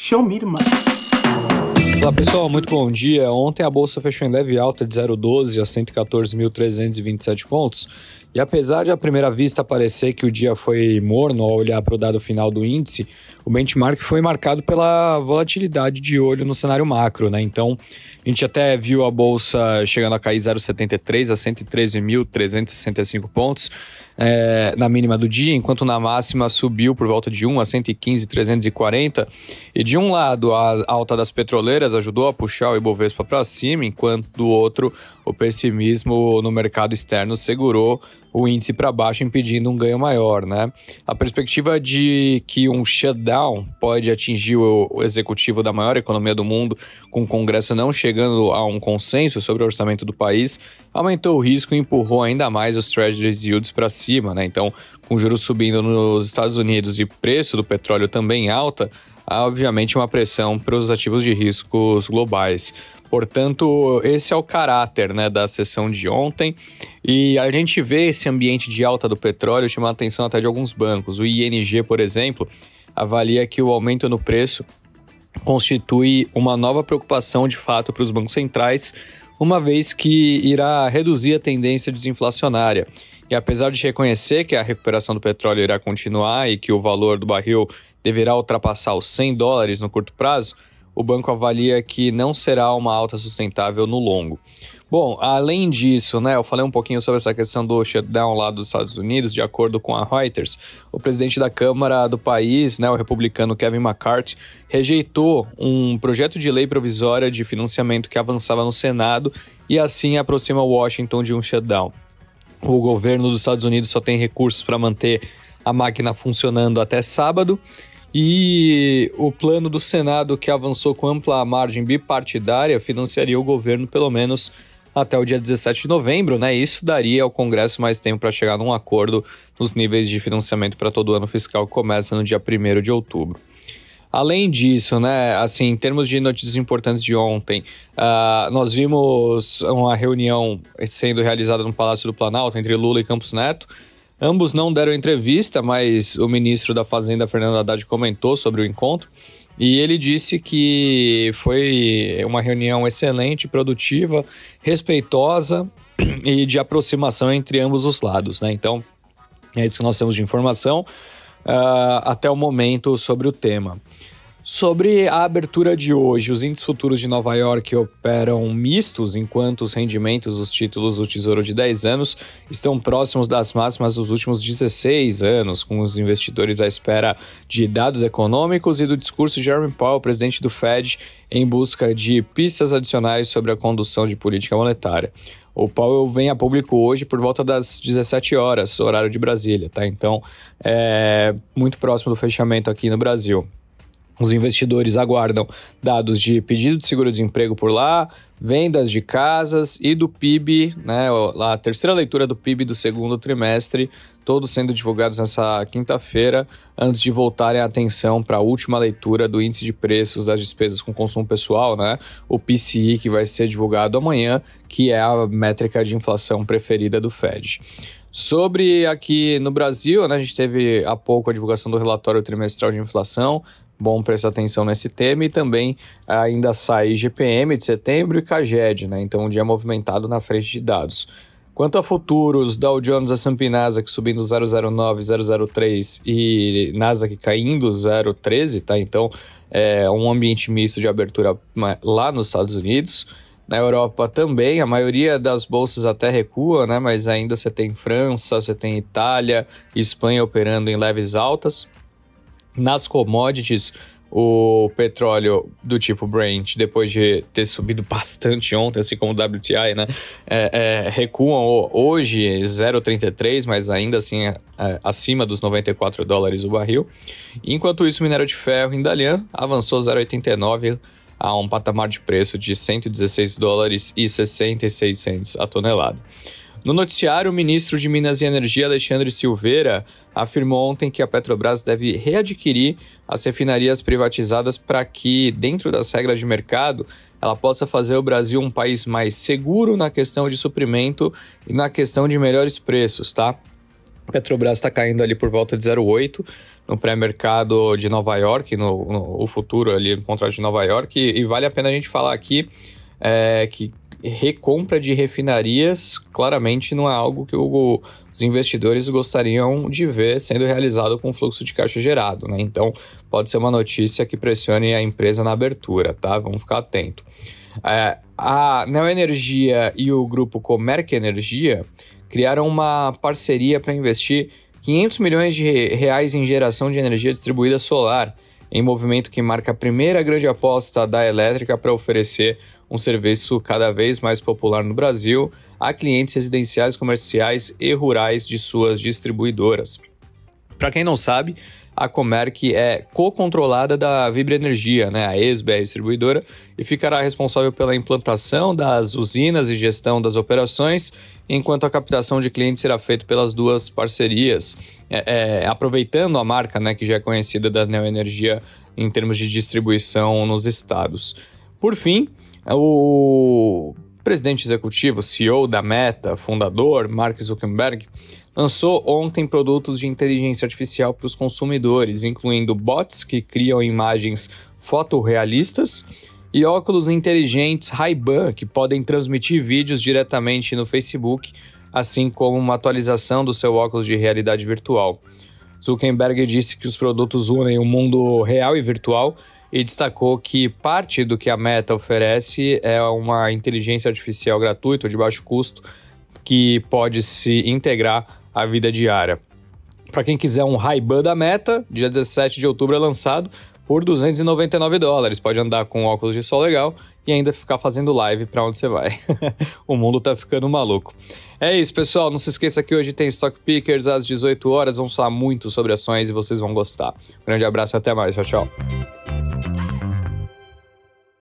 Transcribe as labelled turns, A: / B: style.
A: show me the money. Olá pessoal, muito bom dia. Ontem a bolsa fechou em leve alta de 0,12 a 114.327 pontos. E apesar de à primeira vista parecer que o dia foi morno ao olhar para o dado final do índice, o benchmark foi marcado pela volatilidade de olho no cenário macro, né? Então, a gente até viu a bolsa chegando a cair 0,73 a 113.365 pontos é, na mínima do dia, enquanto na máxima subiu por volta de 1 a 115.340. E de um lado, a alta das petroleiras dias ajudou a puxar o Ibovespa para cima, enquanto do outro, o pessimismo no mercado externo segurou o índice para baixo, impedindo um ganho maior, né? A perspectiva de que um shutdown pode atingir o executivo da maior economia do mundo, com o Congresso não chegando a um consenso sobre o orçamento do país, aumentou o risco e empurrou ainda mais os treasuries yields para cima, né? Então, com juros subindo nos Estados Unidos e preço do petróleo também alta, há obviamente uma pressão para os ativos de riscos globais. Portanto, esse é o caráter né, da sessão de ontem. E a gente vê esse ambiente de alta do petróleo chamar a atenção até de alguns bancos. O ING, por exemplo, avalia que o aumento no preço constitui uma nova preocupação de fato para os bancos centrais, uma vez que irá reduzir a tendência desinflacionária. E apesar de reconhecer que a recuperação do petróleo irá continuar e que o valor do barril deverá ultrapassar os 100 dólares no curto prazo, o banco avalia que não será uma alta sustentável no longo. Bom, além disso, né, eu falei um pouquinho sobre essa questão do shutdown lá dos Estados Unidos, de acordo com a Reuters, o presidente da Câmara do país, né, o republicano Kevin McCarthy, rejeitou um projeto de lei provisória de financiamento que avançava no Senado e assim aproxima Washington de um shutdown. O governo dos Estados Unidos só tem recursos para manter a máquina funcionando até sábado. E o plano do Senado, que avançou com ampla margem bipartidária, financiaria o governo pelo menos até o dia 17 de novembro, né? Isso daria ao Congresso mais tempo para chegar num acordo nos níveis de financiamento para todo o ano fiscal que começa no dia 1 de outubro. Além disso, né, assim, em termos de notícias importantes de ontem, uh, nós vimos uma reunião sendo realizada no Palácio do Planalto entre Lula e Campos Neto. Ambos não deram entrevista, mas o ministro da Fazenda, Fernando Haddad, comentou sobre o encontro. E ele disse que foi uma reunião excelente, produtiva, respeitosa e de aproximação entre ambos os lados, né? Então, é isso que nós temos de informação uh, até o momento sobre o tema. Sobre a abertura de hoje, os índices futuros de Nova York operam mistos, enquanto os rendimentos dos títulos do Tesouro de 10 anos estão próximos das máximas dos últimos 16 anos, com os investidores à espera de dados econômicos e do discurso de Jeremy Powell, presidente do Fed, em busca de pistas adicionais sobre a condução de política monetária. O Powell vem a público hoje por volta das 17 horas, horário de Brasília, tá? Então, é muito próximo do fechamento aqui no Brasil. Os investidores aguardam dados de pedido de seguro-desemprego por lá, vendas de casas e do PIB, né, a terceira leitura do PIB do segundo trimestre, todos sendo divulgados nessa quinta-feira, antes de voltarem a atenção para a última leitura do índice de preços das despesas com consumo pessoal, né, o PCI, que vai ser divulgado amanhã, que é a métrica de inflação preferida do Fed. Sobre aqui no Brasil, né, a gente teve há pouco a divulgação do relatório trimestral de inflação, bom prestar atenção nesse tema. E também ah, ainda sai GPM de setembro e CAGED, né? Então, um dia movimentado na frente de dados. Quanto a futuros, Dow Jones, S&P Nasdaq subindo 0,09, 0,03 e Nasdaq caindo 0,13, tá? Então, é um ambiente misto de abertura lá nos Estados Unidos. Na Europa também, a maioria das bolsas até recua, né? Mas ainda você tem França, você tem Itália, Espanha operando em leves altas. Nas commodities, o petróleo do tipo Brent, depois de ter subido bastante ontem, assim como o WTI, né, é, é, recuam hoje 0,33, mas ainda assim é, é acima dos 94 dólares o barril. Enquanto isso, o minério de ferro em Dalian avançou 0,89 a um patamar de preço de 116 dólares e 66 a tonelada. No noticiário, o ministro de Minas e Energia, Alexandre Silveira, afirmou ontem que a Petrobras deve readquirir as refinarias privatizadas para que, dentro das regras de mercado, ela possa fazer o Brasil um país mais seguro na questão de suprimento e na questão de melhores preços, tá? A Petrobras está caindo ali por volta de 0,8 no pré-mercado de Nova York, no, no, o futuro ali no contrato de Nova York, e, e vale a pena a gente falar aqui é, que recompra de refinarias claramente não é algo que o, os investidores gostariam de ver sendo realizado com fluxo de caixa gerado, né? Então, pode ser uma notícia que pressione a empresa na abertura, tá? Vamos ficar atento. É, a Neoenergia e o grupo Comerc Energia criaram uma parceria para investir 500 milhões de reais em geração de energia distribuída solar em movimento que marca a primeira grande aposta da elétrica para oferecer um serviço cada vez mais popular no Brasil a clientes residenciais, comerciais e rurais de suas distribuidoras. Para quem não sabe, a Comerc é co-controlada da Vibra Energia, né, a ex-BR Distribuidora, e ficará responsável pela implantação das usinas e gestão das operações, enquanto a captação de clientes será feita pelas duas parcerias, é, é, aproveitando a marca né, que já é conhecida da Neoenergia em termos de distribuição nos estados. Por fim, o presidente executivo, CEO da Meta, fundador, Mark Zuckerberg, lançou ontem produtos de inteligência artificial para os consumidores, incluindo bots que criam imagens fotorrealistas e óculos inteligentes Ray-Ban que podem transmitir vídeos diretamente no Facebook, assim como uma atualização do seu óculos de realidade virtual. Zuckerberg disse que os produtos unem o mundo real e virtual e destacou que parte do que a Meta oferece é uma inteligência artificial gratuita de baixo custo que pode se integrar a vida é diária. Para quem quiser um Ray-Ban da Meta, dia 17 de outubro é lançado por 299 dólares. Pode andar com óculos de sol legal e ainda ficar fazendo live para onde você vai. o mundo tá ficando maluco. É isso, pessoal. Não se esqueça que hoje tem Stock Pickers às 18 horas. Vamos falar muito sobre ações e vocês vão gostar. Um grande abraço e até mais. Tchau, tchau.